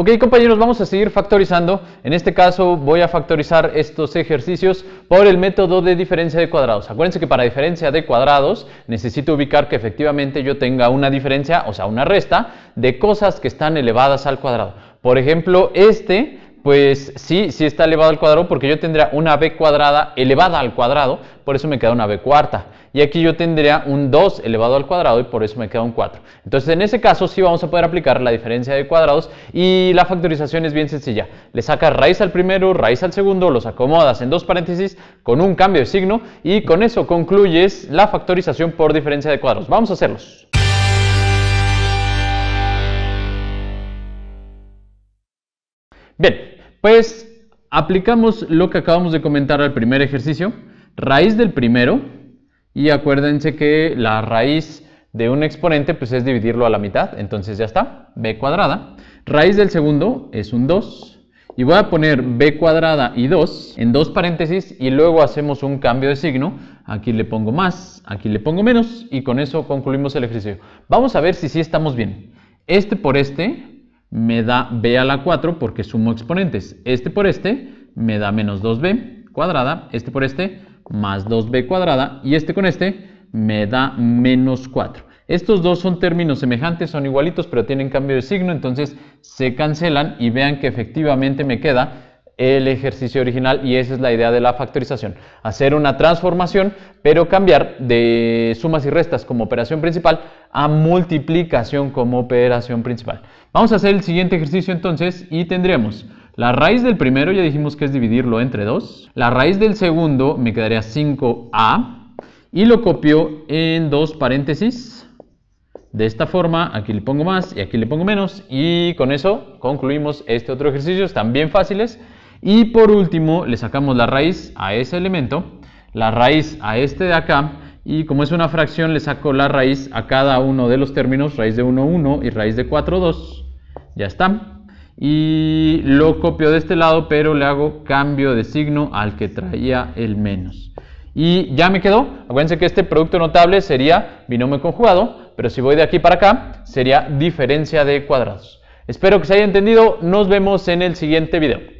Ok compañeros, vamos a seguir factorizando. En este caso voy a factorizar estos ejercicios por el método de diferencia de cuadrados. Acuérdense que para diferencia de cuadrados necesito ubicar que efectivamente yo tenga una diferencia, o sea una resta, de cosas que están elevadas al cuadrado. Por ejemplo, este pues sí, sí está elevado al cuadrado porque yo tendría una b cuadrada elevada al cuadrado, por eso me queda una b cuarta. Y aquí yo tendría un 2 elevado al cuadrado y por eso me queda un 4. Entonces en ese caso sí vamos a poder aplicar la diferencia de cuadrados y la factorización es bien sencilla. Le sacas raíz al primero, raíz al segundo, los acomodas en dos paréntesis con un cambio de signo y con eso concluyes la factorización por diferencia de cuadrados. Vamos a hacerlos. Bien, pues aplicamos lo que acabamos de comentar al primer ejercicio, raíz del primero, y acuérdense que la raíz de un exponente pues es dividirlo a la mitad, entonces ya está, b cuadrada. Raíz del segundo es un 2, y voy a poner b cuadrada y 2 en dos paréntesis y luego hacemos un cambio de signo. Aquí le pongo más, aquí le pongo menos y con eso concluimos el ejercicio. Vamos a ver si sí estamos bien. Este por este me da b a la 4 porque sumo exponentes. Este por este me da menos 2b cuadrada, este por este más 2b cuadrada y este con este me da menos 4. Estos dos son términos semejantes, son igualitos, pero tienen cambio de signo, entonces se cancelan y vean que efectivamente me queda el ejercicio original y esa es la idea de la factorización, hacer una transformación pero cambiar de sumas y restas como operación principal a multiplicación como operación principal. Vamos a hacer el siguiente ejercicio entonces y tendremos la raíz del primero, ya dijimos que es dividirlo entre dos la raíz del segundo me quedaría 5a y lo copio en dos paréntesis de esta forma, aquí le pongo más y aquí le pongo menos y con eso concluimos este otro ejercicio, están bien fáciles. Y por último, le sacamos la raíz a ese elemento, la raíz a este de acá, y como es una fracción, le saco la raíz a cada uno de los términos, raíz de 1, 1 y raíz de 4, 2. Ya está. Y lo copio de este lado, pero le hago cambio de signo al que traía el menos. Y ya me quedó. Acuérdense que este producto notable sería binomio conjugado, pero si voy de aquí para acá, sería diferencia de cuadrados. Espero que se haya entendido. Nos vemos en el siguiente video.